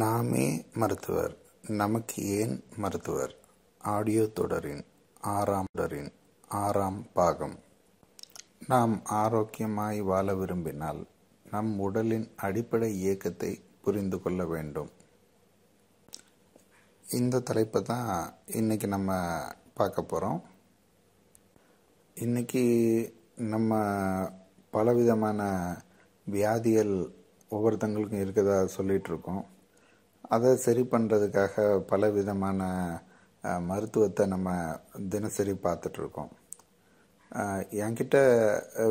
நாமே மருத்துவர் நமக்கு ஏன் மருத்துவர் ஆடியோ தொடரின் ஆறாம் தொடரின் ஆறாம் பாகம் நாம் ஆரோக்கியமாய் வாழ விரும்பினால் நம் உடலின் அடிப்படை இயக்கத்தை புரிந்து கொள்ள வேண்டும் இந்த தலைப்பை தான் இன்றைக்கி நம்ம பார்க்க போகிறோம் இன்றைக்கி நம்ம பலவிதமான வியாதிகள் ஒவ்வொருத்தங்களுக்கும் இருக்கதா சொல்லிகிட்ருக்கோம் அதை சரி பண்ணுறதுக்காக பல விதமான மருத்துவத்தை நம்ம தினசரி பார்த்துட்ருக்கோம் என்கிட்ட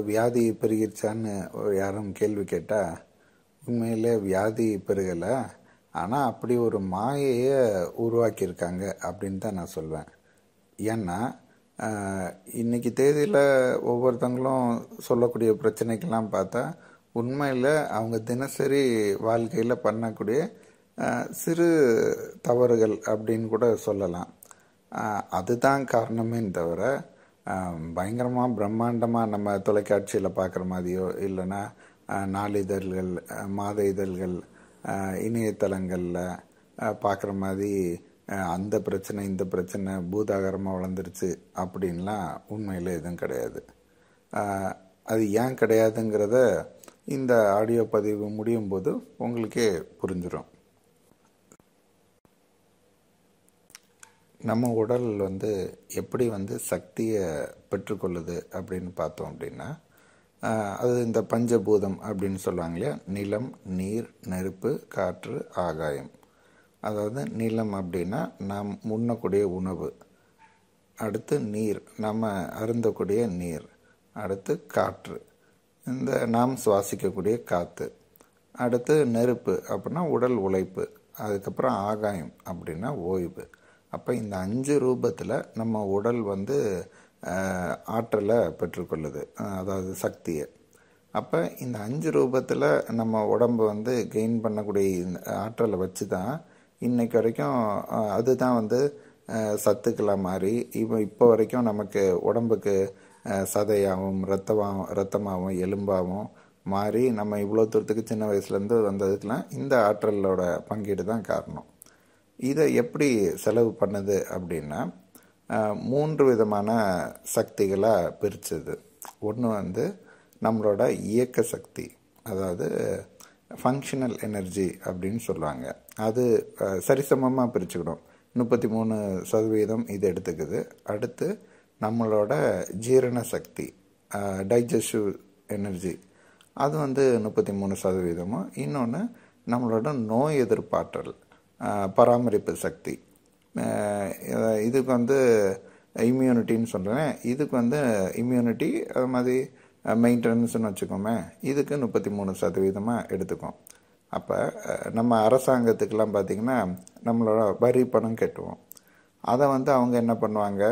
வியாதி பெருகிருச்சான்னு யாரும் கேள்வி கேட்டால் உண்மையிலே வியாதி பெருகலை ஆனால் அப்படி ஒரு மாயையை உருவாக்கியிருக்காங்க அப்படின்னு தான் நான் சொல்வேன் ஏன்னா இன்றைக்கி தேதியில் ஒவ்வொருத்தங்களும் சொல்லக்கூடிய பிரச்சனைக்கெல்லாம் பார்த்தா உண்மையில் அவங்க தினசரி வாழ்க்கையில் பண்ணக்கூடிய சிறு தவறுகள் அப்படின்னு கூட சொல்லலாம் அதுதான் காரணமே தவிர பயங்கரமாக பிரம்மாண்டமாக நம்ம தொலைக்காட்சியில் பார்க்குற மாதிரியோ இல்லைன்னா நாளிதழ்கள் மாத இதழ்கள் இணையதளங்களில் பார்க்குற மாதிரி அந்த பிரச்சனை இந்த பிரச்சனை பூதாகரமாக வளர்ந்துருச்சு அப்படின்லாம் உண்மையில் எதுவும் கிடையாது அது ஏன் கிடையாதுங்கிறத இந்த ஆடியோ பதிவு முடியும் போது உங்களுக்கே புரிஞ்சிடும் நம்ம உடல் வந்து எப்படி வந்து சக்தியை பெற்றுக்கொள்ளுது அப்படின்னு பார்த்தோம் அப்படின்னா அது இந்த பஞ்சபூதம் அப்படின்னு சொல்லுவாங்க இல்லையா நிலம் நீர் நெருப்பு காற்று ஆகாயம் அதாவது நிலம் அப்படின்னா நாம் உண்ணக்கூடிய உணவு அடுத்து நீர் நம்ம அருந்தக்கூடிய நீர் அடுத்து காற்று இந்த நாம் சுவாசிக்கக்கூடிய காற்று அடுத்து நெருப்பு அப்படின்னா உடல் உழைப்பு அதுக்கப்புறம் ஆகாயம் அப்படின்னா ஓய்வு அப்போ இந்த அஞ்சு ரூபத்தில் நம்ம உடல் வந்து ஆற்றலை பெற்றுக்கொள்ளுது அதாவது சக்தியை அப்போ இந்த அஞ்சு ரூபத்தில் நம்ம உடம்பு வந்து கெயின் பண்ணக்கூடிய ஆற்றலை வச்சு தான் இன்றைக்கு வரைக்கும் அதுதான் வந்து சத்துக்களாக மாறி இப்போ இப்போ வரைக்கும் நமக்கு உடம்புக்கு சதையாகவும் ரத்தமாகவும் ரத்தமாகவும் எலும்பாகவும் மாறி நம்ம இவ்வளோ தூரத்துக்கு சின்ன வயசுலேருந்து வந்ததுக்கெலாம் இந்த ஆற்றலோட பங்கீடு தான் காரணம் இதை எப்படி செலவு பண்ணுது அப்படின்னா மூன்று விதமான சக்திகளாக பிரித்தது ஒன்று வந்து நம்மளோட இயக்க சக்தி அதாவது ஃபங்க்ஷனல் எனர்ஜி அப்படின்னு சொல்லுவாங்க அது சரிசமமாக பிரிச்சுக்கணும் முப்பத்தி மூணு சதவீதம் இது எடுத்துக்குது அடுத்து நம்மளோட ஜீரண சக்தி டைஜஸ்டிவ் எனர்ஜி அது வந்து முப்பத்தி மூணு சதவீதமும் இன்னொன்று நம்மளோட நோய் எதிர்ப்பாற்றல் பராமரிப்பு சக்தி இதுக்கு வந்து இம்யூனிட்டின்னு சொல்கிறேன் இதுக்கு வந்து இம்யூனிட்டி அது மாதிரி மெயின்டெனன்ஸ்னு வச்சுக்கோமே இதுக்கு முப்பத்தி மூணு சதவீதமாக எடுத்துக்கும் அப்போ நம்ம அரசாங்கத்துக்கெலாம் பார்த்திங்கன்னா நம்மளோட வரி பணம் கட்டுவோம் அதை வந்து அவங்க என்ன பண்ணுவாங்க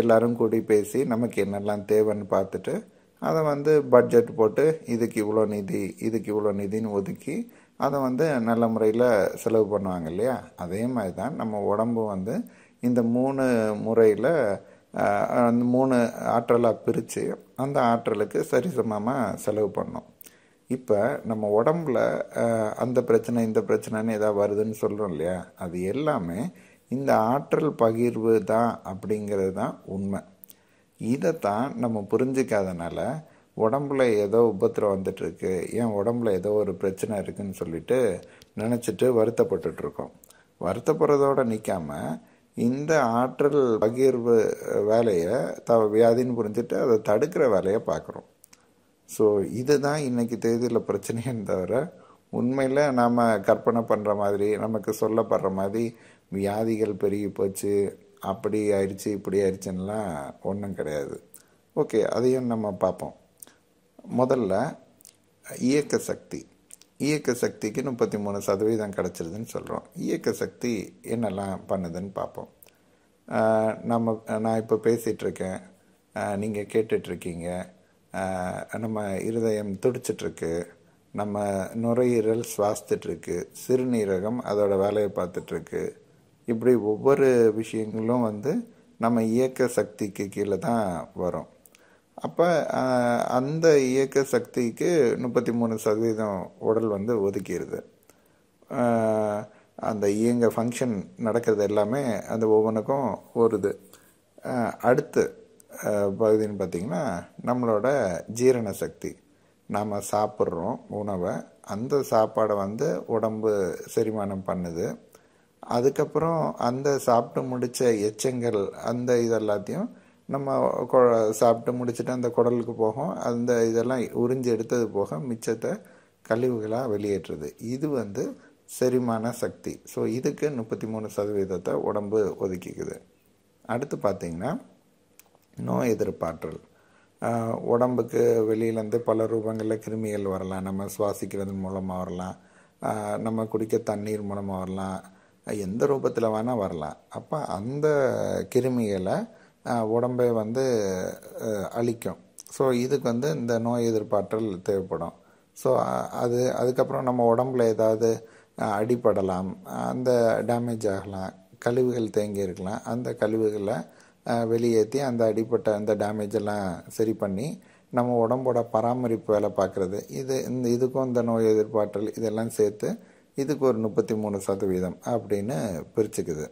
எல்லோரும் கூடி பேசி நமக்கு என்னெல்லாம் தேவைன்னு பார்த்துட்டு அதை வந்து பட்ஜெட் போட்டு இதுக்கு இவ்வளோ நிதி இதுக்கு இவ்வளோ நிதின்னு ஒதுக்கி அதை வந்து நல்ல முறையில் செலவு பண்ணுவாங்க இல்லையா அதே மாதிரி தான் நம்ம உடம்பு வந்து இந்த மூணு முறையில் அந்த மூணு ஆற்றலாக பிரித்து அந்த ஆற்றலுக்கு சரிசமமாக செலவு பண்ணோம் இப்போ நம்ம உடம்புல அந்த பிரச்சனை இந்த பிரச்சனைன்னு எதாவது வருதுன்னு சொல்கிறோம் இல்லையா அது எல்லாமே இந்த ஆற்றல் பகிர்வு தான் அப்படிங்கிறது தான் உண்மை இதைத்தான் நம்ம புரிஞ்சிக்காதனால உடம்புல ஏதோ உபத்திரம் வந்துட்டுருக்கு ஏன் உடம்புல ஏதோ ஒரு பிரச்சனை இருக்குதுன்னு சொல்லிட்டு நினச்சிட்டு வருத்தப்பட்டுட்ருக்கோம் வருத்தப்படுறதோடு நிற்காமல் இந்த ஆற்றல் பகிர்வு வேலையை த வியாதின்னு புரிஞ்சுட்டு அதை தடுக்கிற வேலையை பார்க்குறோம் ஸோ இதுதான் இன்றைக்கி தேதியில் பிரச்சனைன்னு தவிர உண்மையில் நாம் கற்பனை பண்ணுற மாதிரி நமக்கு சொல்லப்படுற மாதிரி வியாதிகள் பெருகி போச்சு அப்படி ஆயிடுச்சு இப்படி ஆயிடுச்சுன்னெலாம் ஒன்றும் கிடையாது ஓகே அதையும் நம்ம பார்ப்போம் முதல்ல இயக்க சக்தி இயக்க சக்திக்கு முப்பத்தி மூணு சதவீதம் கிடச்சிருதுன்னு சொல்கிறோம் இயக்க சக்தி என்னெல்லாம் பண்ணுதுன்னு பார்ப்போம் நம்ம நான் இப்போ பேசிகிட்ருக்கேன் நீங்கள் கேட்டுட்ருக்கீங்க நம்ம இருதயம் துடிச்சிட்ருக்கு நம்ம நுரையீரல் சுவாசித்துட்ருக்கு சிறுநீரகம் அதோட வேலையை பார்த்துட்ருக்கு இப்படி ஒவ்வொரு விஷயங்களும் வந்து நம்ம இயக்க சக்திக்கு கீழே தான் வரும் அப்போ அந்த இயக்க சக்திக்கு முப்பத்தி மூணு சதவீதம் உடல் வந்து ஒதுக்கிடுது அந்த இயங்க ஃபங்க்ஷன் நடக்கிறது எல்லாமே அந்த ஒவ்வொன்றுக்கும் வருது அடுத்து பகுதின்னு பார்த்திங்கன்னா நம்மளோட ஜீரண சக்தி நாம் சாப்பிட்றோம் உணவை அந்த சாப்பாடை வந்து உடம்பு செரிமானம் பண்ணுது அதுக்கப்புறம் அந்த சாப்பிட்டு முடித்த எச்சங்கள் அந்த இதெல்லாத்தையும் நம்ம சாப்பிட்டு முடிச்சுட்டு அந்த குடலுக்கு போகும் அந்த இதெல்லாம் உறிஞ்சி எடுத்தது போக மிச்சத்தை கழிவுகளாக வெளியேற்றுது இது வந்து செரிமான சக்தி ஸோ இதுக்கு முப்பத்தி மூணு சதவீதத்தை உடம்பு ஒதுக்கிக்குது அடுத்து பார்த்திங்கன்னா நோய் எதிர்ப்பாற்றல் உடம்புக்கு வெளியிலேருந்து பல ரூபங்களில் கிருமிகள் வரலாம் நம்ம சுவாசிக்கிறது மூலமாக வரலாம் நம்ம குடிக்க தண்ணீர் மூலமாக வரலாம் எந்த ரூபத்தில் வேணால் வரலாம் அப்போ அந்த கிருமிகளை உடம்பை வந்து அழிக்கும் ஸோ இதுக்கு வந்து இந்த நோய் எதிர்ப்பாற்றல் தேவைப்படும் ஸோ அது அதுக்கப்புறம் நம்ம உடம்புல ஏதாவது அடிப்படலாம் அந்த டேமேஜ் ஆகலாம் கழிவுகள் தேங்கி இருக்கலாம் அந்த கழிவுகளை வெளியேற்றி அந்த அடிப்பட்ட அந்த டேமேஜ் எல்லாம் சரி பண்ணி நம்ம உடம்போட பராமரிப்பு வேலை பார்க்குறது இது இந்த இதுக்கும் இந்த நோய் எதிர்ப்பாற்றல் இதெல்லாம் சேர்த்து இதுக்கு ஒரு முப்பத்தி மூணு சதவீதம் அப்படின்னு பிரிச்சுக்குது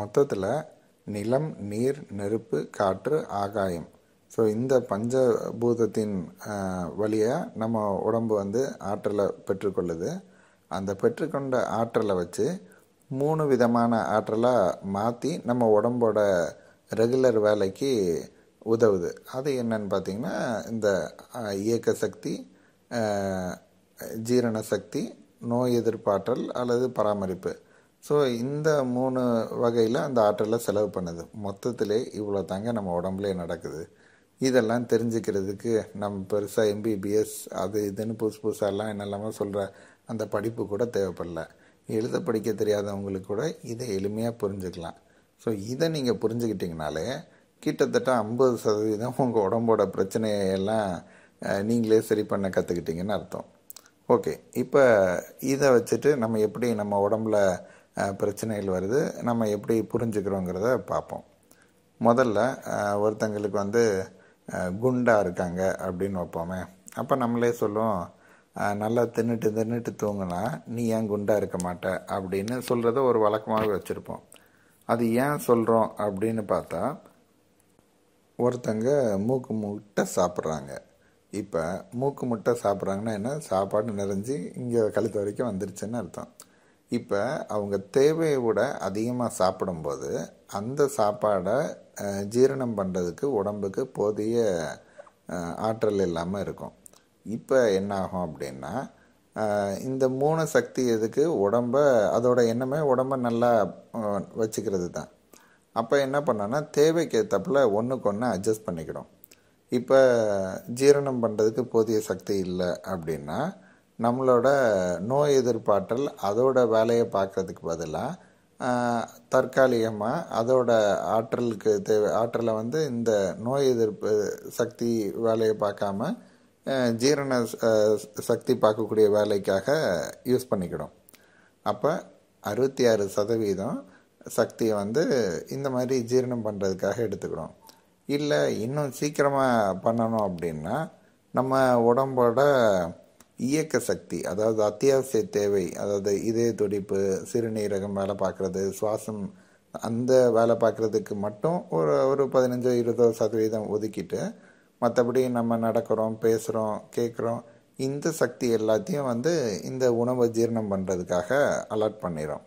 மொத்தத்தில் நிலம் நீர் நெருப்பு காற்று ஆகாயம் ஸோ இந்த பஞ்சபூதத்தின் வழியாக நம்ம உடம்பு வந்து ஆற்றலை பெற்றுக்கொள்ளுது அந்த பெற்றுக்கொண்ட ஆற்றலை வச்சு மூணு விதமான ஆற்றலாக மாற்றி நம்ம உடம்போட ரெகுலர் வேலைக்கு உதவுது அது என்னன்னு பார்த்திங்கன்னா இந்த இயக்க சக்தி ஜீரண சக்தி நோய் எதிர்ப்பாற்றல் அல்லது பராமரிப்பு ஸோ இந்த மூணு வகையில் அந்த ஆற்றலை செலவு பண்ணுது மொத்தத்திலே இவ்வளோ தாங்க நம்ம உடம்புலே நடக்குது இதெல்லாம் தெரிஞ்சுக்கிறதுக்கு நம்ம பெருசாக எம்பிபிஎஸ் அது இதுன்னு புதுசு எல்லாம் என்னெல்லாமல் சொல்கிற அந்த படிப்பு கூட தேவைப்படல எழுத படிக்க தெரியாதவங்களுக்கு கூட இதை எளிமையாக புரிஞ்சுக்கலாம் ஸோ இதை நீங்கள் புரிஞ்சுக்கிட்டிங்கனாலே கிட்டத்தட்ட ஐம்பது சதவீதம் உங்கள் உடம்போட பிரச்சனையெல்லாம் நீங்களே சரி பண்ண கற்றுக்கிட்டிங்கன்னு அர்த்தம் ஓகே இப்போ இதை வச்சுட்டு நம்ம எப்படி நம்ம உடம்புல பிரச்சனைகள் வருது நம்ம எப்படி புரிஞ்சுக்கிறோங்கிறத பார்ப்போம் முதல்ல ஒருத்தங்களுக்கு வந்து குண்டாக இருக்காங்க அப்படின்னு வைப்போமே அப்போ நம்மளே சொல்லுவோம் நல்லா தின்னுட்டு தின்னுட்டு தூங்கினா நீ ஏன் குண்டாக இருக்க மாட்ட அப்படின்னு சொல்கிறத ஒரு வழக்கமாகவே வச்சுருப்போம் அது ஏன் சொல்கிறோம் அப்படின்னு பார்த்தா ஒருத்தங்க மூக்கு முட்டை சாப்பிட்றாங்க இப்போ மூக்கு முட்டை சாப்பிட்றாங்கன்னா என்ன சாப்பாடு நிறைஞ்சு இங்கே கழுத்த வரைக்கும் வந்துருச்சுன்னு அர்த்தம் இப்போ அவங்க தேவையை விட அதிகமாக சாப்பிடும்போது அந்த சாப்பாடை ஜீரணம் பண்ணுறதுக்கு உடம்புக்கு போதிய ஆற்றல் இல்லாமல் இருக்கும் இப்போ என்னாகும் அப்படின்னா இந்த மூணு சக்தி எதுக்கு உடம்ப அதோட எண்ணமே உடம்ப நல்லா வச்சுக்கிறது தான் அப்போ என்ன பண்ணோன்னா தேவைக்கு ஏற்றப்பில் ஒன்றுக்கு ஒன்று அட்ஜஸ்ட் பண்ணிக்கிடும் இப்போ ஜீரணம் பண்ணுறதுக்கு போதிய சக்தி இல்லை அப்படின்னா நம்மளோட நோய் எதிர்ப்பாற்றல் அதோட வேலையை பார்க்குறதுக்கு பதிலாக தற்காலிகமாக அதோட ஆற்றலுக்கு தேவை ஆற்றலை வந்து இந்த நோய் எதிர்ப்பு சக்தி வேலையை பார்க்காம ஜீரண சக்தி பார்க்கக்கூடிய வேலைக்காக யூஸ் பண்ணிக்கிடும் அப்போ அறுபத்தி ஆறு சதவீதம் சக்தியை வந்து இந்த மாதிரி ஜீரணம் பண்ணுறதுக்காக எடுத்துக்கிறோம் இல்லை இன்னும் சீக்கிரமாக பண்ணணும் அப்படின்னா நம்ம உடம்போட இயக்க சக்தி அதாவது அத்தியாவசிய தேவை அதாவது இதய துடிப்பு சிறுநீரகம் வேலை பார்க்குறது சுவாசம் அந்த வேலை பார்க்குறதுக்கு மட்டும் ஒரு ஒரு பதினஞ்சோ இருபதோ சதவீதம் ஒதுக்கிட்டு மற்றபடி நம்ம நடக்கிறோம் பேசுகிறோம் கேட்குறோம் இந்த சக்தி எல்லாத்தையும் வந்து இந்த உணவை ஜீரணம் பண்ணுறதுக்காக அலர்ட் பண்ணிடும்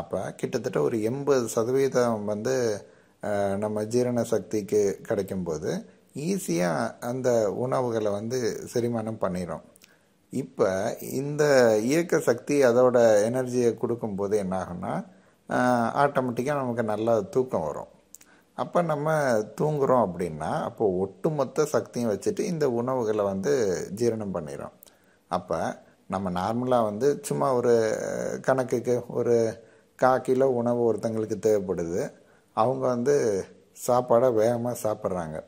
அப்போ கிட்டத்தட்ட ஒரு எண்பது சதவீதம் வந்து நம்ம ஜீரண சக்திக்கு கிடைக்கும்போது ஈஸியாக அந்த உணவுகளை வந்து செரிமானம் பண்ணிடும் இப்போ இந்த இயக்க சக்தி அதோட எனர்ஜியை கொடுக்கும்போது என்னாகும்னா ஆட்டோமேட்டிக்காக நமக்கு நல்லா தூக்கம் வரும் அப்போ நம்ம தூங்குகிறோம் அப்படின்னா அப்போது ஒட்டுமொத்த சக்தியும் வச்சுட்டு இந்த உணவுகளை வந்து ஜீரணம் பண்ணிடும் அப்போ நம்ம நார்மலாக வந்து சும்மா ஒரு கணக்குக்கு ஒரு கா கிலோ உணவு ஒருத்தங்களுக்கு தேவைப்படுது அவங்க வந்து சாப்பாடை வேகமாக சாப்பிட்றாங்க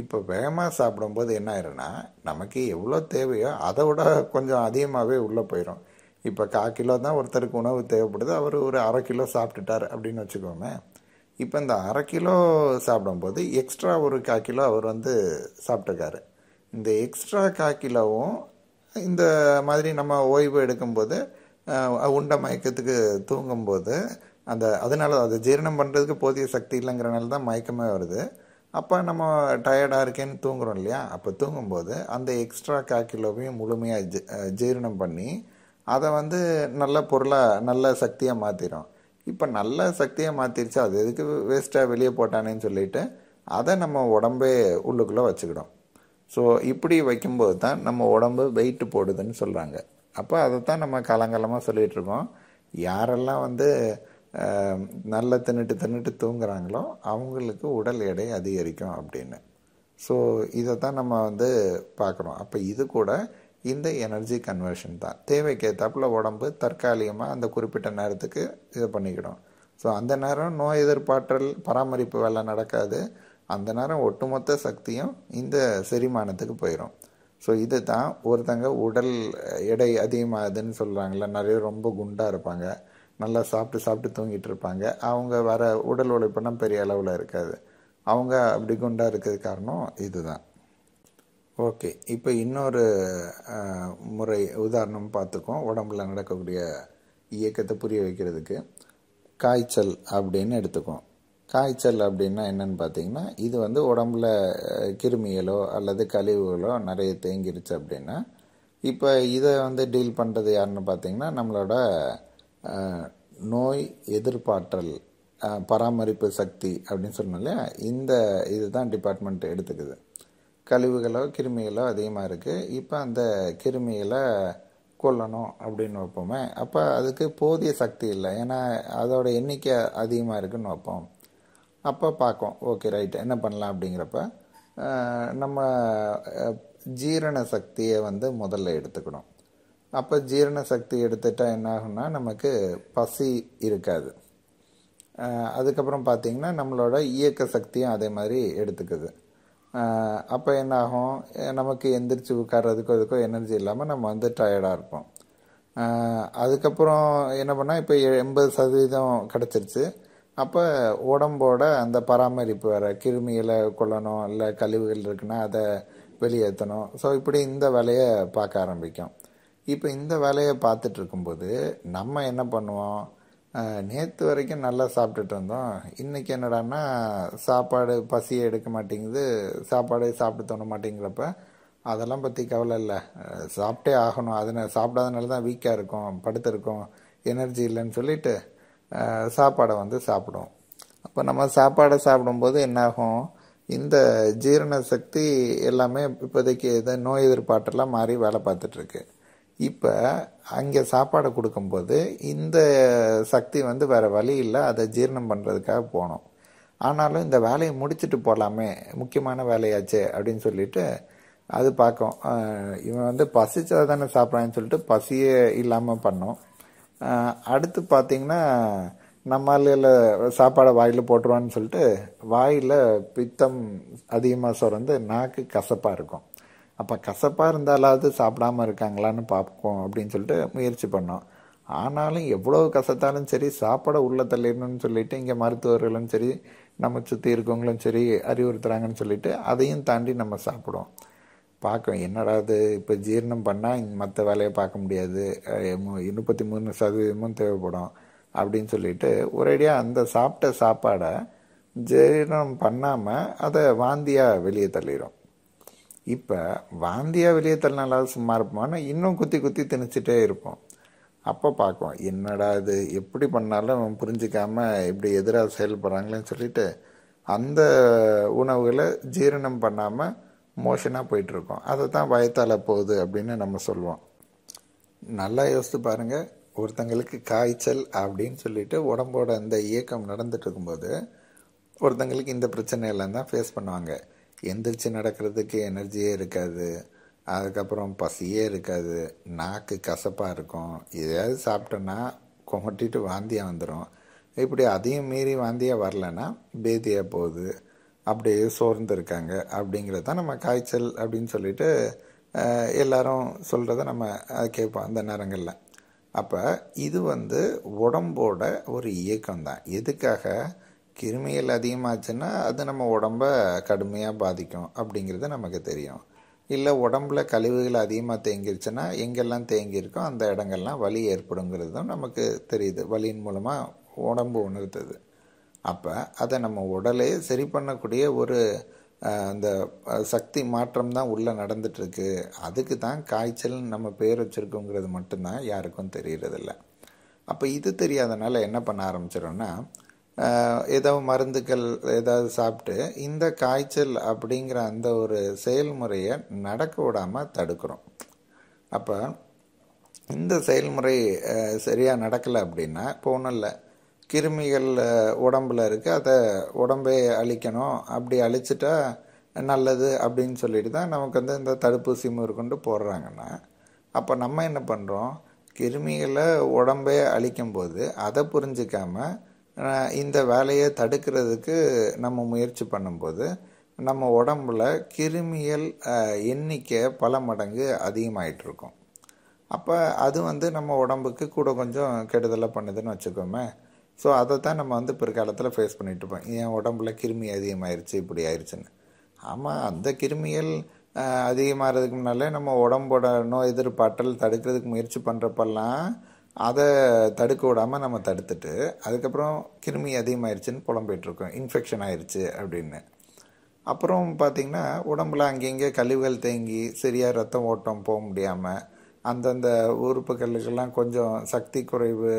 இப்போ வேகமாக சாப்பிடும்போது என்ன ஆயிடும்னா நமக்கு எவ்வளோ தேவையோ அதை விட கொஞ்சம் அதிகமாகவே உள்ளே போயிடும் இப்போ கா கிலோ தான் ஒருத்தருக்கு உணவு தேவைப்படுது அவர் ஒரு அரை கிலோ சாப்பிட்டுட்டார் அப்படின்னு வச்சுக்கோமே இப்போ இந்த அரை கிலோ சாப்பிடும்போது எக்ஸ்ட்ரா ஒரு கா கிலோ அவர் வந்து சாப்பிட்டுருக்காரு இந்த எக்ஸ்ட்ரா கா கிலோவும் இந்த மாதிரி நம்ம ஓய்வு எடுக்கும்போது உண்ட மயக்கத்துக்கு தூங்கும்போது அந்த அதனால அது ஜீரணம் பண்ணுறதுக்கு போதிய சக்தி இல்லைங்கிறனால தான் மயக்கமே வருது அப்போ நம்ம டயர்டாக இருக்கேன்னு தூங்குறோம் இல்லையா அப்போ தூங்கும்போது அந்த எக்ஸ்ட்ரா காக்கிலோவையும் முழுமையாக ஜீரணம் பண்ணி அதை வந்து நல்ல பொருளாக நல்ல சக்தியாக மாற்றிடும் இப்போ நல்ல சக்தியாக மாற்றிருச்சு அது எதுக்கு வேஸ்ட்டாக வெளியே போட்டானேன்னு சொல்லிட்டு அதை நம்ம உடம்பே உள்ளுக்குள்ளே வச்சுக்கிடும் ஸோ இப்படி வைக்கும்போது தான் நம்ம உடம்பு வெயிட்டு போடுதுன்னு சொல்கிறாங்க அப்போ அதை தான் நம்ம காலங்காலமாக சொல்லிகிட்ருக்கோம் யாரெல்லாம் வந்து நல்லா தின்னுட்டு தின்னுட்டு தூங்குறாங்களோ அவங்களுக்கு உடல் எடை அதிகரிக்கும் அப்படின்னு ஸோ இதை தான் நம்ம வந்து பார்க்குறோம் அப்போ இது கூட இந்த எனர்ஜி கன்வர்ஷன் தான் தேவைக்கேற்றாப்புல உடம்பு தற்காலிகமாக அந்த குறிப்பிட்ட நேரத்துக்கு இது பண்ணிக்கிடும் ஸோ அந்த நேரம் நோய் எதிர்ப்பாற்றல் பராமரிப்பு வேலை நடக்காது அந்த நேரம் ஒட்டுமொத்த சக்தியும் இந்த செரிமானத்துக்கு போயிடும் ஸோ இது தான் ஒருத்தங்க உடல் எடை அதிகமாகுதுன்னு சொல்கிறாங்கள நிறைய ரொம்ப குண்டாக இருப்பாங்க நல்லா சாப்பிட்டு சாப்பிட்டு தூங்கிட்டு இருப்பாங்க அவங்க வர உடல் உழைப்புனா பெரிய அளவில் இருக்காது அவங்க அப்படி குண்டாக இருக்கிறது காரணம் இதுதான் ஓகே இப்போ இன்னொரு முறை உதாரணம் பார்த்துக்கோம் உடம்புல நடக்கக்கூடிய இயக்கத்தை புரிய வைக்கிறதுக்கு காய்ச்சல் அப்படின்னு எடுத்துக்கோம் காய்ச்சல் அப்படின்னா என்னென்னு பார்த்தீங்கன்னா இது வந்து உடம்புல கிருமிகளோ அல்லது கழிவுகளோ நிறைய தேங்கிருச்சு அப்படின்னா இப்போ இதை வந்து டீல் பண்ணுறது யாருன்னு பார்த்தீங்கன்னா நம்மளோட நோய் எதிர்ப்பாற்றல் பராமரிப்பு சக்தி அப்படின்னு சொல்லணும் இல்லையா இந்த இதுதான் டிபார்ட்மெண்ட் எடுத்துக்குது கழிவுகளோ கிருமிகளோ அதிகமாக இருக்குது இப்போ அந்த கிருமிகளை கொல்லணும் அப்படின்னு வைப்போமே அப்போ அதுக்கு போதிய சக்தி இல்லை ஏன்னா அதோட எண்ணிக்கை அதிகமாக இருக்குன்னு வைப்போம் அப்போ பார்க்கும் ஓகே ரைட் என்ன பண்ணலாம் அப்படிங்கிறப்ப நம்ம ஜீரண சக்தியை வந்து முதல்ல எடுத்துக்கணும் அப்போ ஜீரண சக்தி எடுத்துட்டால் என்ன ஆகும்னா நமக்கு பசி இருக்காது அதுக்கப்புறம் பார்த்திங்கன்னா நம்மளோட இயக்க சக்தியும் அதே மாதிரி எடுத்துக்குது அப்போ என்னாகும் நமக்கு எந்திரிச்சு உட்கார்றதுக்கோ அதுக்கோ எனர்ஜி இல்லாமல் நம்ம வந்து டயர்டாக இருப்போம் அதுக்கப்புறம் என்ன பண்ணால் இப்போ எண்பது சதவீதம் கிடச்சிருச்சு அப்போ உடம்போட அந்த பராமரிப்பு வேறு கிருமிகளை கொள்ளணும் இல்லை கழிவுகள் இருக்குன்னா அதை வெளியேற்றணும் ஸோ இப்படி இந்த வேலையை பார்க்க ஆரம்பிக்கும் இப்போ இந்த வேலையை பார்த்துட்டு இருக்கும்போது நம்ம என்ன பண்ணுவோம் நேற்று வரைக்கும் நல்லா சாப்பிட்டுட்டு இருந்தோம் இன்றைக்கி என்னடான்னா சாப்பாடு பசியை எடுக்க மாட்டேங்குது சாப்பாடு சாப்பிட்டு தோண மாட்டேங்கிறப்ப அதெல்லாம் பற்றி கவலை இல்லை சாப்பிட்டே ஆகணும் அதனை சாப்பிடாதனால தான் வீக்காக இருக்கும் படுத்துருக்கும் எனர்ஜி இல்லைன்னு சொல்லிட்டு சாப்பாடை வந்து சாப்பிடும் அப்போ நம்ம சாப்பாடை சாப்பிடும்போது என்னாகும் இந்த ஜீரண சக்தி எல்லாமே இப்போதைக்கு இதை நோய் எதிர்ப்பாட்டெல்லாம் மாறி வேலை பார்த்துட்ருக்கு இப்போ அங்கே சாப்பாடை கொடுக்கும்போது இந்த சக்தி வந்து வேறு வழி இல்லை அதை ஜீரணம் பண்ணுறதுக்காக போனோம் ஆனாலும் இந்த வேலையை முடிச்சுட்டு போகலாமே முக்கியமான வேலையாச்சு அப்படின்னு சொல்லிட்டு அது பார்க்கும் இவன் வந்து பசிச்சதை தானே சாப்பிட்றான்னு சொல்லிட்டு பசியே இல்லாமல் பண்ணோம் அடுத்து பார்த்திங்கன்னா நம்மளில் சாப்பாடை வாயில் போட்டுருவான்னு சொல்லிட்டு வாயில் பித்தம் அதிகமாக சுரந்து நாக்கு கசப்பாக இருக்கும் அப்போ கசப்பாக இருந்தாலாவது சாப்பிடாமல் இருக்காங்களான்னு பார்ப்போம் அப்படின்னு சொல்லிட்டு முயற்சி பண்ணோம் ஆனாலும் எவ்வளோ கசத்தாலும் சரி சாப்பாடை உள்ளே தள்ளிடணும்னு சொல்லிட்டு இங்கே மருத்துவர்களும் சரி நம்ம சுற்றி இருக்கவங்களும் சரி அறிவுறுத்துகிறாங்கன்னு சொல்லிட்டு அதையும் தாண்டி நம்ம சாப்பிடுவோம் பார்க்கும் என்னடா இப்போ ஜீரணம் பண்ணால் மற்ற வேலையை பார்க்க முடியாது முப்பத்தி மூணு சதவீதமும் தேவைப்படும் அப்படின்னு சொல்லிட்டு ஒரேடியாக அந்த சாப்பிட்ட சாப்பாடை ஜீரணம் பண்ணாமல் அதை வாந்தியாக வெளியே தள்ளிடும் இப்போ வாந்தியாக வெளியே தள்ளினாலாவது சும்மா இருப்போம்னா இன்னும் குத்தி குத்தி திணிச்சிட்டே இருப்போம் அப்போ பார்க்கும் என்னடா இது எப்படி பண்ணாலும் புரிஞ்சிக்காமல் இப்படி எதிராக செயல்படுறாங்களேன்னு சொல்லிட்டு அந்த உணவுகளை ஜீரணம் பண்ணாமல் மோஷனாக போயிட்டுருக்கோம் அதை தான் வயத்தால் போகுது அப்படின்னு நம்ம சொல்லுவோம் நல்லா யோசித்து பாருங்கள் ஒருத்தங்களுக்கு காய்ச்சல் அப்படின்னு சொல்லிட்டு உடம்போட அந்த இயக்கம் நடந்துட்டு இருக்கும்போது ஒருத்தங்களுக்கு இந்த பிரச்சனையெல்லாம் தான் ஃபேஸ் பண்ணுவாங்க எந்திரிச்சு நடக்கிறதுக்கு எனர்ஜியே இருக்காது அதுக்கப்புறம் பசியே இருக்காது நாக்கு கசப்பாக இருக்கும் எதையாவது சாப்பிட்டோன்னா குமட்டிட்டு வாந்தியாக வந்துடும் இப்படி அதையும் மீறி வாந்தியாக வரலன்னா பேதியாக போகுது அப்படியே சோர்ந்து இருக்காங்க அப்படிங்கிறது தான் நம்ம காய்ச்சல் அப்படின்னு சொல்லிட்டு எல்லாரும் சொல்கிறத நம்ம கேட்போம் அந்த நேரங்களில் அப்போ இது வந்து உடம்போட ஒரு இயக்கம் தான் எதுக்காக கிருமிகள் அதிகமாச்சுன்னா அது நம்ம உடம்ப கடுமையாக பாதிக்கும் அப்படிங்கிறது நமக்கு தெரியும் இல்லை உடம்புல கழிவுகள் அதிகமாக தேங்கிருச்சுன்னா எங்கெல்லாம் தேங்கியிருக்கோ அந்த இடங்கள்லாம் வலி ஏற்படுங்கிறதும் நமக்கு தெரியுது வலியின் மூலமாக உடம்பு உணர்த்துது அப்போ அதை நம்ம உடலே சரி பண்ணக்கூடிய ஒரு அந்த சக்தி மாற்றம் தான் உள்ளே நடந்துட்டுருக்கு அதுக்கு தான் காய்ச்சல் நம்ம பேர் வச்சுருக்கோங்கிறது மட்டும்தான் யாருக்கும் தெரியறதில்ல அப்போ இது தெரியாதனால என்ன பண்ண ஆரம்பிச்சிடோன்னா ஏதோ மருந்துகள் ஏதாவது சாப்பிட்டு இந்த காய்ச்சல் அப்படிங்கிற அந்த ஒரு செயல்முறையை நடக்க விடாமல் தடுக்கிறோம் அப்போ இந்த செயல்முறை சரியாக நடக்கலை அப்படின்னா இல்லை கிருமிகள் உடம்பில் இருக்குது அதை உடம்பே அழிக்கணும் அப்படி அழிச்சிட்டா நல்லது அப்படின்னு சொல்லிட்டு தான் நமக்கு வந்து இந்த தடுப்பூசி முறுக்கொண்டு போடுறாங்கன்னா அப்போ நம்ம என்ன பண்ணுறோம் கிருமிகளை உடம்பே அழிக்கும்போது அதை புரிஞ்சிக்காமல் இந்த வேலையை தடுக்கிறதுக்கு நம்ம முயற்சி பண்ணும்போது நம்ம உடம்புல கிருமியல் எண்ணிக்கை பல மடங்கு அதிகமாயிட்டிருக்கும் அப்போ அது வந்து நம்ம உடம்புக்கு கூட கொஞ்சம் கெடுதலாக பண்ணுதுன்னு வச்சுக்கோமே ஸோ அதை தான் நம்ம வந்து பிற்காலத்தில் ஃபேஸ் பண்ணிகிட்டு இருப்போம் என் உடம்புல கிருமி அதிகமாயிருச்சு இப்படி ஆயிடுச்சுன்னு ஆமாம் அந்த கிருமிகள் அதிகமாகிறதுக்கு முன்னாலே நம்ம உடம்போட நோய் எதிர்ப்பாற்றல் தடுக்கிறதுக்கு முயற்சி பண்ணுறப்பெல்லாம் அதை தடுக்க விடாமல் நம்ம தடுத்துட்டு அதுக்கப்புறம் கிருமி அதிகமாயிருச்சுன்னு புலம்பிகிட்ருக்கோம் இன்ஃபெக்ஷன் ஆயிடுச்சு அப்படின்னு அப்புறம் பார்த்திங்கன்னா உடம்புல அங்கங்கே கழிவுகள் தேங்கி சரியாக ரத்தம் ஓட்டம் போக முடியாமல் அந்தந்த உறுப்புகளுக்கெல்லாம் கொஞ்சம் சக்தி குறைவு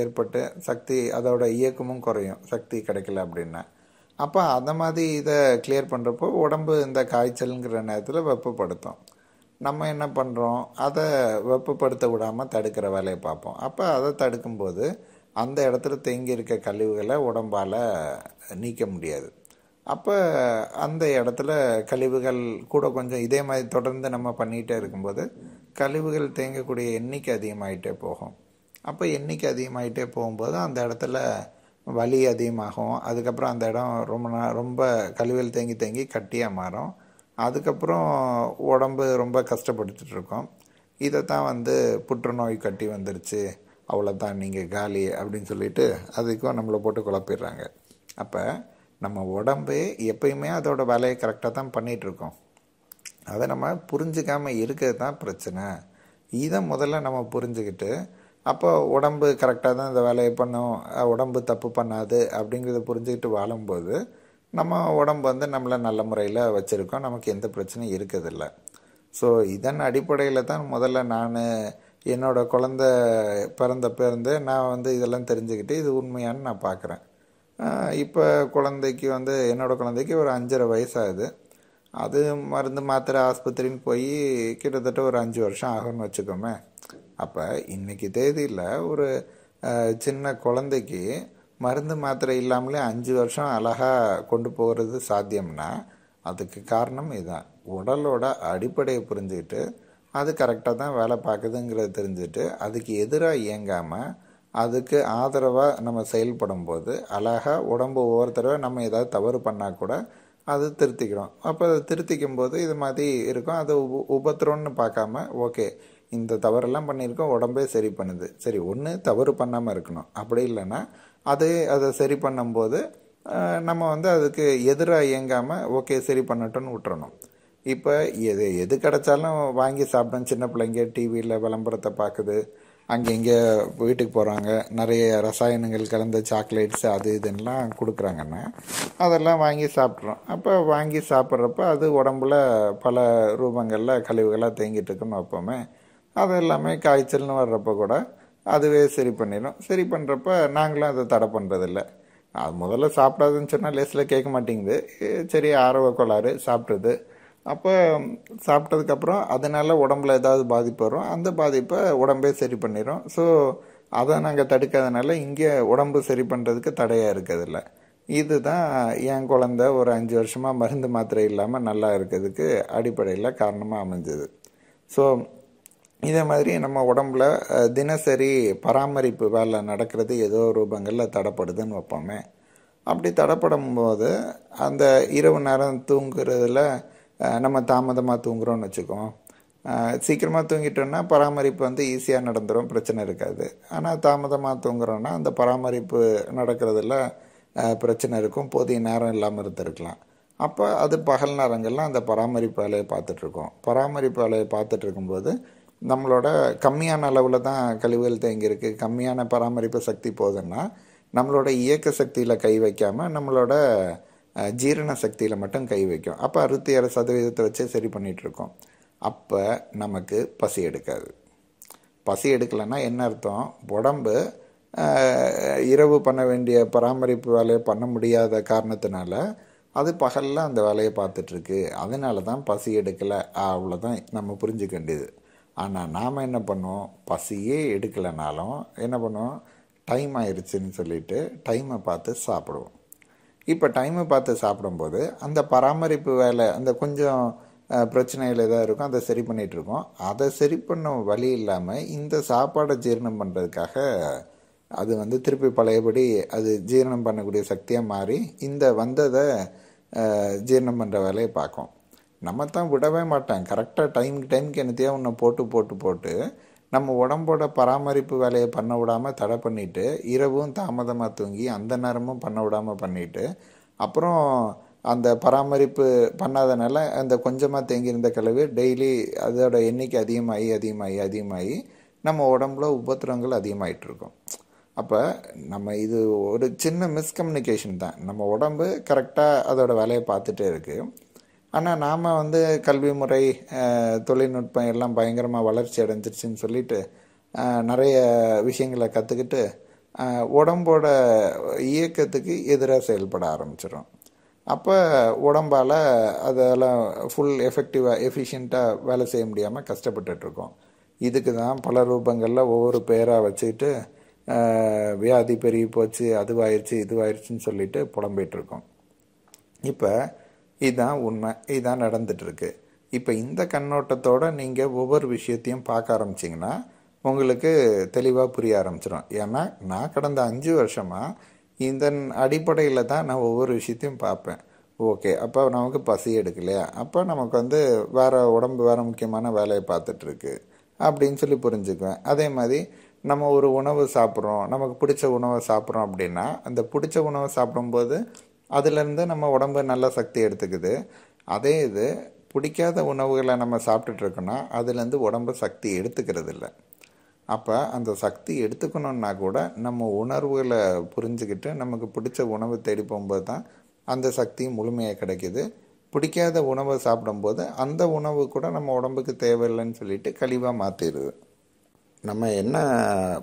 ஏற்பட்டு சக்தி அதோட இயக்கமும் குறையும் சக்தி கிடைக்கல அப்படின்னா அப்போ அந்த மாதிரி இதை கிளியர் பண்ணுறப்போ உடம்பு இந்த காய்ச்சலுங்கிற நேரத்தில் வெப்பப்படுத்தும் நம்ம என்ன பண்ணுறோம் அதை வெப்பப்படுத்த விடாமல் தடுக்கிற வேலையை பார்ப்போம் அப்போ அதை தடுக்கும்போது அந்த இடத்துல தேங்கி இருக்க கழிவுகளை உடம்பால் நீக்க முடியாது அப்போ அந்த இடத்துல கழிவுகள் கூட கொஞ்சம் இதே மாதிரி தொடர்ந்து நம்ம பண்ணிகிட்டே இருக்கும்போது கழிவுகள் தேங்கக்கூடிய எண்ணிக்கை அதிகமாகிட்டே போகும் அப்போ எண்ணிக்கை அதிகமாகிட்டே போகும்போது அந்த இடத்துல வலி அதிகமாகும் அதுக்கப்புறம் அந்த இடம் ரொம்ப ரொம்ப கழிவுகள் தேங்கி தேங்கி கட்டியாக மாறும் அதுக்கப்புறம் உடம்பு ரொம்ப இருக்கோம் இதை தான் வந்து புற்றுநோய் கட்டி வந்துருச்சு அவ்வளோதான் நீங்கள் காலி அப்படின்னு சொல்லிட்டு அதுக்கும் நம்மளை போட்டு குழப்பிடுறாங்க அப்போ நம்ம உடம்பு எப்பயுமே அதோடய வேலையை கரெக்டாக தான் பண்ணிகிட்ருக்கோம் அதை நம்ம புரிஞ்சிக்காமல் இருக்கிறது தான் பிரச்சனை இதை முதல்ல நம்ம புரிஞ்சுக்கிட்டு அப்போ உடம்பு கரெக்டாக தான் இந்த வேலையை பண்ணும் உடம்பு தப்பு பண்ணாது அப்படிங்கிறத புரிஞ்சுக்கிட்டு வாழும்போது நம்ம உடம்பு வந்து நம்மளை நல்ல முறையில் வச்சுருக்கோம் நமக்கு எந்த பிரச்சனையும் இருக்கிறதில்ல ஸோ இதன் அடிப்படையில் தான் முதல்ல நான் என்னோடய குழந்த பிறந்த பிறந்து நான் வந்து இதெல்லாம் தெரிஞ்சுக்கிட்டு இது உண்மையானு நான் பார்க்குறேன் இப்போ குழந்தைக்கு வந்து என்னோடய குழந்தைக்கு ஒரு அஞ்சரை வயசாகுது அது மருந்து மாத்திரை ஆஸ்பத்திரின்னு போய் கிட்டத்தட்ட ஒரு அஞ்சு வருஷம் ஆகும்னு வச்சுக்கோமே அப்போ இன்றைக்கி தேதியில் ஒரு சின்ன குழந்தைக்கு மருந்து மாத்திரை இல்லாமலே அஞ்சு வருஷம் அழகாக கொண்டு போகிறது சாத்தியம்னா அதுக்கு காரணம் இதுதான் உடலோட அடிப்படையை புரிஞ்சுக்கிட்டு அது கரெக்டாக தான் வேலை பார்க்குதுங்கிறத தெரிஞ்சுட்டு அதுக்கு எதிராக இயங்காமல் அதுக்கு ஆதரவாக நம்ம செயல்படும் போது அழகாக உடம்பு ஒவ்வொரு தடவை நம்ம ஏதாவது தவறு பண்ணால் கூட அது திருத்திக்கிறோம் அப்போ அதை திருத்திக்கும் போது இது மாதிரி இருக்கும் அது உப உபத்திரம்னு பார்க்காம ஓகே இந்த தவறெல்லாம் பண்ணியிருக்கோம் உடம்பே சரி பண்ணுது சரி ஒன்று தவறு பண்ணாமல் இருக்கணும் அப்படி இல்லைன்னா அது அதை சரி பண்ணும்போது நம்ம வந்து அதுக்கு எதிராக இயங்காமல் ஓகே சரி பண்ணட்டோன்னு விட்டுறணும் இப்போ எது எது கிடச்சாலும் வாங்கி சாப்பிடணும் சின்ன பிள்ளைங்க டிவியில் விளம்பரத்தை பார்க்குது அங்கே இங்கே வீட்டுக்கு போகிறாங்க நிறைய ரசாயனங்கள் கலந்த சாக்லேட்ஸ் அது இதெல்லாம் கொடுக்குறாங்கன்னா அதெல்லாம் வாங்கி சாப்பிட்றோம் அப்போ வாங்கி சாப்பிட்றப்ப அது உடம்புல பல ரூபங்களில் கழிவுகளாக தேங்கிட்டு இருக்குன்னு வைப்போமே அது எல்லாமே காய்ச்சல்னு வர்றப்போ கூட அதுவே சரி பண்ணிடும் சரி பண்ணுறப்ப நாங்களும் அதை தடை பண்ணுறதில்ல அது முதல்ல சாப்பிடாதுன்னு சொன்னால் லேஸில் கேட்க மாட்டேங்குது சரி ஆரவ கோளாறு சாப்பிட்றது அப்போ சாப்பிட்டதுக்கப்புறம் அதனால் உடம்புல ஏதாவது பாதிப்பு வரும் அந்த பாதிப்பை உடம்பே சரி பண்ணிடும் ஸோ அதை நாங்கள் தடுக்காதனால இங்கே உடம்பு சரி பண்ணுறதுக்கு தடையாக இருக்கிறதில்ல இதுதான் என் குழந்த ஒரு அஞ்சு வருஷமாக மருந்து மாத்திரை இல்லாமல் நல்லா இருக்கிறதுக்கு அடிப்படையில் காரணமாக அமைஞ்சது ஸோ இதே மாதிரி நம்ம உடம்புல தினசரி பராமரிப்பு வேலை நடக்கிறது ஏதோ ரூபங்களில் தடப்படுதுன்னு வைப்போமே அப்படி தடப்படும் போது அந்த இரவு நேரம் தூங்குறதுல நம்ம தாமதமாக தூங்குறோன்னு வச்சுக்கோம் சீக்கிரமாக தூங்கிட்டோன்னா பராமரிப்பு வந்து ஈஸியாக நடந்துடும் பிரச்சனை இருக்காது ஆனால் தாமதமாக தூங்குறோன்னா அந்த பராமரிப்பு நடக்கிறதுல பிரச்சனை இருக்கும் போதிய நேரம் இல்லாமல் இருந்திருக்கலாம் அப்போ அது பகல் நேரங்களில் அந்த பராமரிப்பு வேலையை பார்த்துட்ருக்கோம் பராமரிப்பு வேலையை பார்த்துட்ருக்கும்போது நம்மளோட கம்மியான அளவில் தான் கழிவுகள் தேங்கி இருக்குது கம்மியான பராமரிப்பு சக்தி போகுதுன்னா நம்மளோட இயக்க சக்தியில் கை வைக்காமல் நம்மளோட ஜீரண சக்தியில் மட்டும் கை வைக்கும் அப்போ அறுபத்தி ஏழு சதவீதத்தை வச்சே சரி பண்ணிகிட்ருக்கோம் அப்போ நமக்கு பசி எடுக்காது பசி எடுக்கலைன்னா என்ன அர்த்தம் உடம்பு இரவு பண்ண வேண்டிய பராமரிப்பு வேலையை பண்ண முடியாத காரணத்தினால அது பகலில் அந்த வேலையை பார்த்துட்ருக்கு அதனால தான் பசி எடுக்கலை அவ்வளோதான் நம்ம புரிஞ்சுக்க வேண்டியது ஆனால் நாம் என்ன பண்ணுவோம் பசியே எடுக்கலைனாலும் என்ன பண்ணுவோம் டைம் ஆயிடுச்சுன்னு சொல்லிட்டு டைமை பார்த்து சாப்பிடுவோம் இப்போ டைமை பார்த்து சாப்பிடும்போது அந்த பராமரிப்பு வேலை அந்த கொஞ்சம் பிரச்சனைகள் எதாவது இருக்கும் அதை சரி பண்ணிகிட்ருக்கோம் அதை சரி பண்ண வழி இல்லாமல் இந்த சாப்பாடை ஜீரணம் பண்ணுறதுக்காக அது வந்து திருப்பி பழையபடி அது ஜீரணம் பண்ணக்கூடிய சக்தியாக மாறி இந்த வந்ததை ஜீரணம் பண்ணுற வேலையை பார்க்கும் நம்ம தான் விடவே மாட்டேன் கரெக்டாக டைமுக்கு டைமுக்கு என்னத்தையே ஒன்று போட்டு போட்டு போட்டு நம்ம உடம்போட பராமரிப்பு வேலையை பண்ண விடாமல் தடை பண்ணிவிட்டு இரவும் தாமதமாக தூங்கி அந்த நேரமும் பண்ண விடாமல் பண்ணிவிட்டு அப்புறம் அந்த பராமரிப்பு பண்ணாதனால அந்த கொஞ்சமாக தேங்கியிருந்த கழிவு டெய்லி அதோட எண்ணிக்கை அதிகமாகி அதிகமாகி அதிகமாகி நம்ம உடம்புல உபத்திரங்கள் அதிகமாகிட்ருக்கும் அப்போ நம்ம இது ஒரு சின்ன மிஸ்கம்யூனிகேஷன் தான் நம்ம உடம்பு கரெக்டாக அதோடய வேலையை பார்த்துட்டே இருக்குது ஆனால் நாம் வந்து கல்வி முறை தொழில்நுட்பம் எல்லாம் பயங்கரமாக வளர்ச்சி அடைஞ்சிருச்சுன்னு சொல்லிட்டு நிறைய விஷயங்களை கற்றுக்கிட்டு உடம்போட இயக்கத்துக்கு எதிராக செயல்பட ஆரம்பிச்சிடும் அப்போ உடம்பால் அதெல்லாம் ஃபுல் எஃபெக்டிவாக எஃபிஷியண்ட்டாக வேலை செய்ய முடியாமல் கஷ்டப்பட்டுட்ருக்கோம் இதுக்கு தான் பல ரூபங்களில் ஒவ்வொரு பேராக வச்சுக்கிட்டு வியாதி பெருகி போச்சு அதுவாயிருச்சு இதுவாயிருச்சுன்னு சொல்லிட்டு புலம்பிகிட்ருக்கோம் இப்போ இதுதான் உண்மை இதுதான் நடந்துகிட்ருக்கு இப்போ இந்த கண்ணோட்டத்தோடு நீங்கள் ஒவ்வொரு விஷயத்தையும் பார்க்க ஆரம்பிச்சிங்கன்னா உங்களுக்கு தெளிவாக புரிய ஆரம்பிச்சிடும் ஏன்னா நான் கடந்த அஞ்சு வருஷமாக இந்த அடிப்படையில் தான் நான் ஒவ்வொரு விஷயத்தையும் பார்ப்பேன் ஓகே அப்போ நமக்கு பசி எடுக்கலையா அப்போ நமக்கு வந்து வேறு உடம்பு வேறு முக்கியமான வேலையை பார்த்துட்ருக்கு அப்படின்னு சொல்லி புரிஞ்சுக்குவேன் அதே மாதிரி நம்ம ஒரு உணவு சாப்பிட்றோம் நமக்கு பிடிச்ச உணவை சாப்பிட்றோம் அப்படின்னா அந்த பிடிச்ச உணவை சாப்பிடும்போது அதுலேருந்து நம்ம உடம்பு நல்ல சக்தி எடுத்துக்குது அதே இது பிடிக்காத உணவுகளை நம்ம சாப்பிட்டுட்ருக்கோன்னா அதுலேருந்து உடம்பு சக்தி எடுத்துக்கிறது இல்லை அப்போ அந்த சக்தி எடுத்துக்கணுன்னா கூட நம்ம உணர்வுகளை புரிஞ்சுக்கிட்டு நமக்கு பிடிச்ச உணவு தேடி போகும்போது தான் அந்த சக்தி முழுமையாக கிடைக்கிது பிடிக்காத உணவை சாப்பிடும்போது அந்த உணவு கூட நம்ம உடம்புக்கு தேவையில்லைன்னு சொல்லிட்டு கழிவாக மாற்றிடுது நம்ம என்ன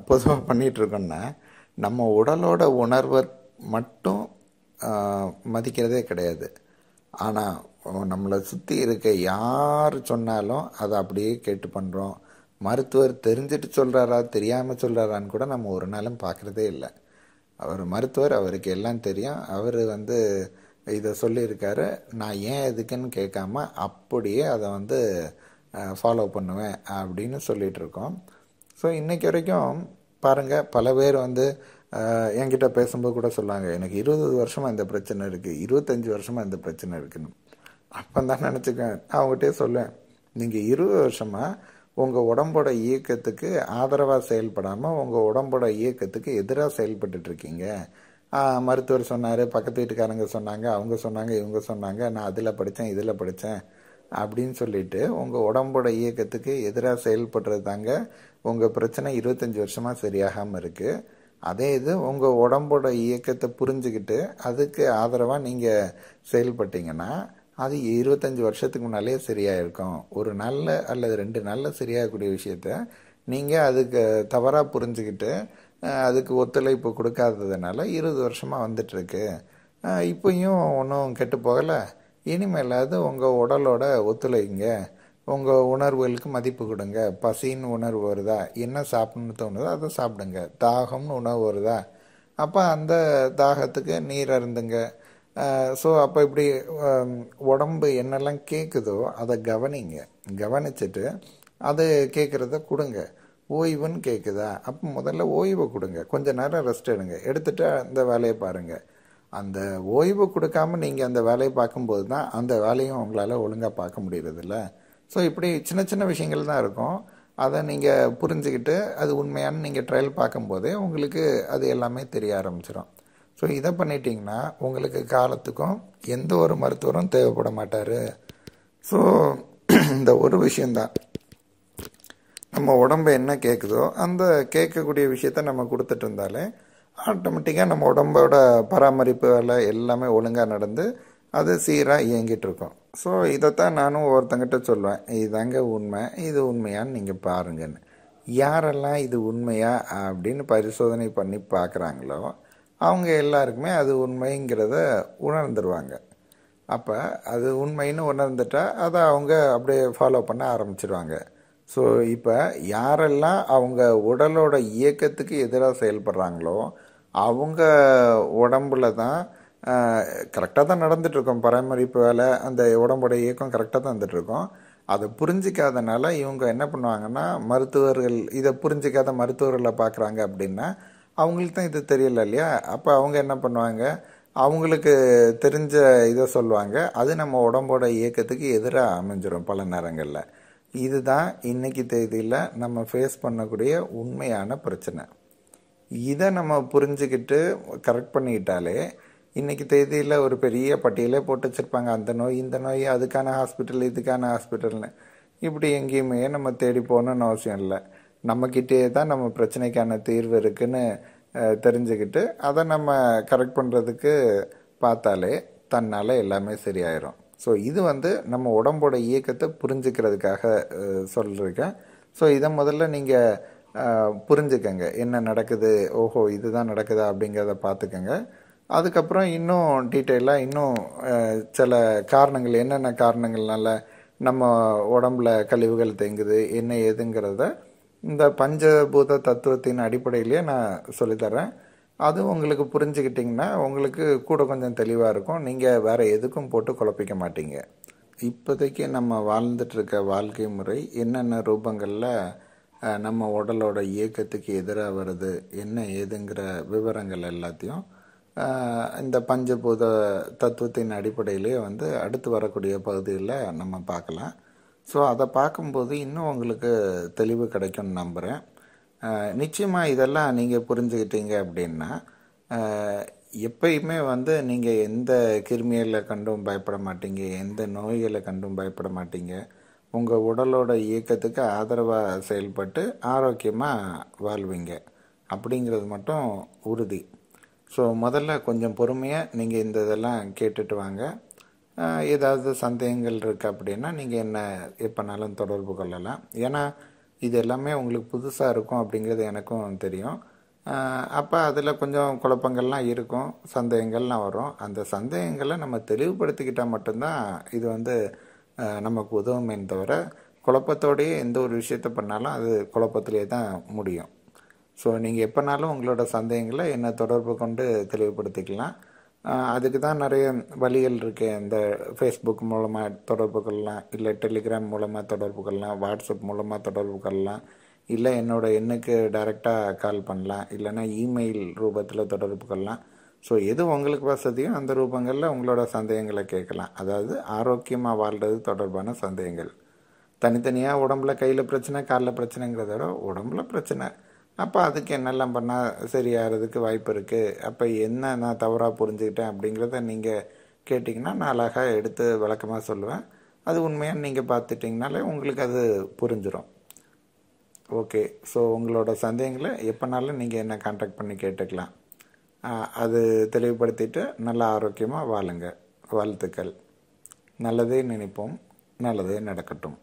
பொதுவாக பண்ணிகிட்ருக்கோன்னா நம்ம உடலோட உணர்வை மட்டும் மதிக்கிறதே கிடையாது ஆனால் நம்மளை சுற்றி இருக்க யார் சொன்னாலும் அதை அப்படியே கேட்டு பண்ணுறோம் மருத்துவர் தெரிஞ்சுட்டு சொல்கிறாரா தெரியாமல் சொல்கிறாரான்னு கூட நம்ம ஒரு நாளும் பார்க்குறதே இல்லை அவர் மருத்துவர் அவருக்கு எல்லாம் தெரியும் அவர் வந்து இதை சொல்லியிருக்காரு நான் ஏன் எதுக்குன்னு கேட்காம அப்படியே அதை வந்து ஃபாலோ பண்ணுவேன் அப்படின்னு சொல்லிகிட்டு இருக்கோம் ஸோ இன்றைக்கு வரைக்கும் பாருங்கள் பல பேர் வந்து என்கிட்ட பேசும்போது கூட சொன்னாங்க எனக்கு இருபது வருஷமாக இந்த பிரச்சனை இருக்குது இருபத்தஞ்சி வருஷமாக இந்த பிரச்சனை இருக்குன்னு அப்போ தான் நினச்சிக்கேன் அவங்ககிட்டே சொல்லுவேன் நீங்கள் இருபது வருஷமாக உங்கள் உடம்போட இயக்கத்துக்கு ஆதரவாக செயல்படாமல் உங்கள் உடம்போட இயக்கத்துக்கு எதிராக செயல்பட்டுட்ருக்கீங்க மருத்துவர் சொன்னார் பக்கத்து வீட்டுக்காரங்க சொன்னாங்க அவங்க சொன்னாங்க இவங்க சொன்னாங்க நான் அதில் படித்தேன் இதில் படித்தேன் அப்படின்னு சொல்லிட்டு உங்கள் உடம்போட இயக்கத்துக்கு எதிராக செயல்படுறது தாங்க உங்கள் பிரச்சனை இருபத்தஞ்சி வருஷமாக சரியாகாமல் இருக்குது அதே இது உங்கள் உடம்போட இயக்கத்தை புரிஞ்சுக்கிட்டு அதுக்கு ஆதரவாக நீங்கள் செயல்பட்டீங்கன்னா அது இருபத்தஞ்சி வருஷத்துக்கு முன்னாலே சரியாக இருக்கும் ஒரு நல்ல அல்லது ரெண்டு நல்ல சரியாகக்கூடிய விஷயத்த நீங்கள் அதுக்கு தவறாக புரிஞ்சுக்கிட்டு அதுக்கு ஒத்துழைப்பு கொடுக்காததுனால இருபது வருஷமாக வந்துட்டுருக்கு இப்போயும் ஒன்றும் கெட்டு போகலை இனிமேலாவது உங்கள் உடலோட ஒத்துழைங்க உங்கள் உணர்வுகளுக்கு மதிப்பு கொடுங்க பசின்னு உணர்வு வருதா என்ன சாப்பிட்ணுன்னு தோணுதோ அதை சாப்பிடுங்க தாகம்னு உணவு வருதா அப்போ அந்த தாகத்துக்கு நீர் அருந்துங்க ஸோ அப்போ இப்படி உடம்பு என்னெல்லாம் கேட்குதோ அதை கவனிங்க கவனிச்சுட்டு அது கேட்குறத கொடுங்க ஓய்வுன்னு கேட்குதா அப்போ முதல்ல ஓய்வை கொடுங்க கொஞ்ச நேரம் ரெஸ்ட் எடுங்க எடுத்துகிட்டு அந்த வேலையை பாருங்கள் அந்த ஓய்வு கொடுக்காமல் நீங்கள் அந்த வேலையை பார்க்கும்போது தான் அந்த வேலையும் உங்களால் ஒழுங்காக பார்க்க முடியறதில்ல ஸோ இப்படி சின்ன சின்ன விஷயங்கள் தான் இருக்கும் அதை நீங்கள் புரிஞ்சுக்கிட்டு அது உண்மையான நீங்கள் ட்ரையல் பார்க்கும்போதே உங்களுக்கு அது எல்லாமே தெரிய ஆரம்பிச்சிடும் ஸோ இதை பண்ணிட்டீங்கன்னா உங்களுக்கு காலத்துக்கும் எந்த ஒரு மருத்துவரும் தேவைப்பட மாட்டார் ஸோ இந்த ஒரு விஷயந்தான் நம்ம உடம்பு என்ன கேட்குதோ அந்த கேட்கக்கூடிய விஷயத்த நம்ம கொடுத்துட்டு இருந்தாலே ஆட்டோமேட்டிக்காக நம்ம உடம்போட பராமரிப்பு வேலை எல்லாமே ஒழுங்காக நடந்து அது சீராக இயங்கிட்டு இருக்கோம் ஸோ இதைத்தான் நானும் ஒருத்தங்கிட்ட சொல்லுவேன் இதாங்க உண்மை இது உண்மையான்னு நீங்கள் பாருங்கன்னு யாரெல்லாம் இது உண்மையா அப்படின்னு பரிசோதனை பண்ணி பார்க்குறாங்களோ அவங்க எல்லாருக்குமே அது உண்மைங்கிறத உணர்ந்துருவாங்க அப்போ அது உண்மைன்னு உணர்ந்துட்டா அதை அவங்க அப்படியே ஃபாலோ பண்ண ஆரம்பிச்சிடுவாங்க ஸோ இப்போ யாரெல்லாம் அவங்க உடலோட இயக்கத்துக்கு எதிராக செயல்படுறாங்களோ அவங்க உடம்புல தான் கரெக்டாக தான் நடந்துகிட்ருக்கோம் பராமரிப்பு வேலை அந்த உடம்போட இயக்கம் கரெக்டாக தான் வந்துட்டுருக்கோம் அதை புரிஞ்சிக்காதனால இவங்க என்ன பண்ணுவாங்கன்னா மருத்துவர்கள் இதை புரிஞ்சிக்காத மருத்துவர்களை பார்க்குறாங்க அப்படின்னா அவங்களுக்கு தான் இது தெரியல இல்லையா அப்போ அவங்க என்ன பண்ணுவாங்க அவங்களுக்கு தெரிஞ்ச இதை சொல்லுவாங்க அது நம்ம உடம்போட இயக்கத்துக்கு எதிராக அமைஞ்சிடும் பல நேரங்களில் இதுதான் இன்றைக்கி தேதியில் நம்ம ஃபேஸ் பண்ணக்கூடிய உண்மையான பிரச்சனை இதை நம்ம புரிஞ்சுக்கிட்டு கரெக்ட் பண்ணிக்கிட்டாலே இன்றைக்கி தேதியில் ஒரு பெரிய பட்டியலே போட்டு வச்சுருப்பாங்க அந்த நோய் இந்த நோய் அதுக்கான ஹாஸ்பிட்டல் இதுக்கான ஹாஸ்பிட்டல்னு இப்படி எங்கேயுமே நம்ம தேடி போகணுன்னு அவசியம் இல்லை நம்மக்கிட்டே தான் நம்ம பிரச்சனைக்கான தீர்வு இருக்குதுன்னு தெரிஞ்சுக்கிட்டு அதை நம்ம கரெக்ட் பண்ணுறதுக்கு பார்த்தாலே தன்னால் எல்லாமே சரியாயிரும் ஸோ இது வந்து நம்ம உடம்போட இயக்கத்தை புரிஞ்சுக்கிறதுக்காக சொல்லியிருக்கேன் ஸோ இதை முதல்ல நீங்கள் புரிஞ்சுக்கங்க என்ன நடக்குது ஓஹோ இதுதான் நடக்குதா அப்படிங்கிறத பார்த்துக்கங்க அதுக்கப்புறம் இன்னும் டீட்டெயிலாக இன்னும் சில காரணங்கள் என்னென்ன காரணங்கள்னால நம்ம உடம்புல கழிவுகள் தேங்குது என்ன ஏதுங்கிறத இந்த பஞ்சபூத தத்துவத்தின் அடிப்படையிலேயே நான் சொல்லித்தரேன் அது உங்களுக்கு புரிஞ்சுக்கிட்டிங்கன்னா உங்களுக்கு கூட கொஞ்சம் தெளிவாக இருக்கும் நீங்கள் வேறு எதுக்கும் போட்டு குழப்பிக்க மாட்டீங்க இப்போதைக்கு நம்ம வாழ்ந்துட்டுருக்க வாழ்க்கை முறை என்னென்ன ரூபங்களில் நம்ம உடலோட இயக்கத்துக்கு எதிராக வருது என்ன ஏதுங்கிற விவரங்கள் எல்லாத்தையும் இந்த பஞ்சபூத தத்துவத்தின் அடிப்படையிலே வந்து அடுத்து வரக்கூடிய பகுதியில் நம்ம பார்க்கலாம் ஸோ அதை பார்க்கும்போது இன்னும் உங்களுக்கு தெளிவு கிடைக்கும்னு நம்புகிறேன் நிச்சயமாக இதெல்லாம் நீங்கள் புரிஞ்சுக்கிட்டீங்க அப்படின்னா எப்பயுமே வந்து நீங்கள் எந்த கிருமிகளை கண்டும் பயப்பட மாட்டீங்க எந்த நோய்களை கண்டும் பயப்பட மாட்டீங்க உங்கள் உடலோட இயக்கத்துக்கு ஆதரவாக செயல்பட்டு ஆரோக்கியமாக வாழ்வீங்க அப்படிங்கிறது மட்டும் உறுதி ஸோ முதல்ல கொஞ்சம் பொறுமையாக நீங்கள் இந்த இதெல்லாம் கேட்டுட்டு வாங்க ஏதாவது சந்தேகங்கள் இருக்குது அப்படின்னா நீங்கள் என்ன எப்போனாலும் தொடர்பு கொள்ளலாம் ஏன்னா இது எல்லாமே உங்களுக்கு புதுசாக இருக்கும் அப்படிங்கிறது எனக்கும் தெரியும் அப்போ அதில் கொஞ்சம் குழப்பங்கள்லாம் இருக்கும் சந்தேகங்கள்லாம் வரும் அந்த சந்தேகங்களை நம்ம தெளிவுபடுத்திக்கிட்டால் மட்டும்தான் இது வந்து நமக்கு உதவுமே தவிர குழப்பத்தோடையே எந்த ஒரு விஷயத்தை பண்ணாலும் அது குழப்பத்திலே தான் முடியும் ஸோ நீங்கள் எப்போனாலும் உங்களோட சந்தேகங்களை என்னை தொடர்பு கொண்டு தெளிவுபடுத்திக்கலாம் அதுக்கு தான் நிறைய வழிகள் இருக்குது இந்த ஃபேஸ்புக் மூலமாக தொடர்பு கொள்ளலாம் இல்லை டெலிகிராம் மூலமாக தொடர்பு கொள்ளலாம் வாட்ஸ்அப் மூலமாக தொடர்பு கொள்ளலாம் இல்லை என்னோடய எண்ணுக்கு டைரெக்டாக கால் பண்ணலாம் இல்லைன்னா இமெயில் ரூபத்தில் தொடர்பு கொள்ளலாம் ஸோ எது உங்களுக்கு வசதியோ அந்த ரூபங்களில் உங்களோட சந்தேகங்களை கேட்கலாம் அதாவது ஆரோக்கியமாக வாழ்கிறது தொடர்பான சந்தேகங்கள் தனித்தனியாக உடம்புல கையில் பிரச்சனை காலில் பிரச்சனைங்கிறத விட உடம்புல பிரச்சனை அப்போ அதுக்கு என்னெல்லாம் பண்ணால் சரியாகிறதுக்கு வாய்ப்பு இருக்குது அப்போ என்ன நான் தவறாக புரிஞ்சுக்கிட்டேன் அப்படிங்கிறத நீங்கள் கேட்டிங்கன்னா நான் அழகாக எடுத்து விளக்கமாக சொல்லுவேன் அது உண்மையாக நீங்கள் பார்த்துட்டிங்கனாலே உங்களுக்கு அது புரிஞ்சிடும் ஓகே ஸோ உங்களோட சந்தேகங்களை எப்போனாலும் நீங்கள் என்ன காண்டாக்ட் பண்ணி கேட்டுக்கலாம் அது தெளிவுபடுத்திட்டு நல்லா ஆரோக்கியமாக வாழுங்க வாழ்த்துக்கள் நல்லதே நினைப்போம் நல்லதே நடக்கட்டும்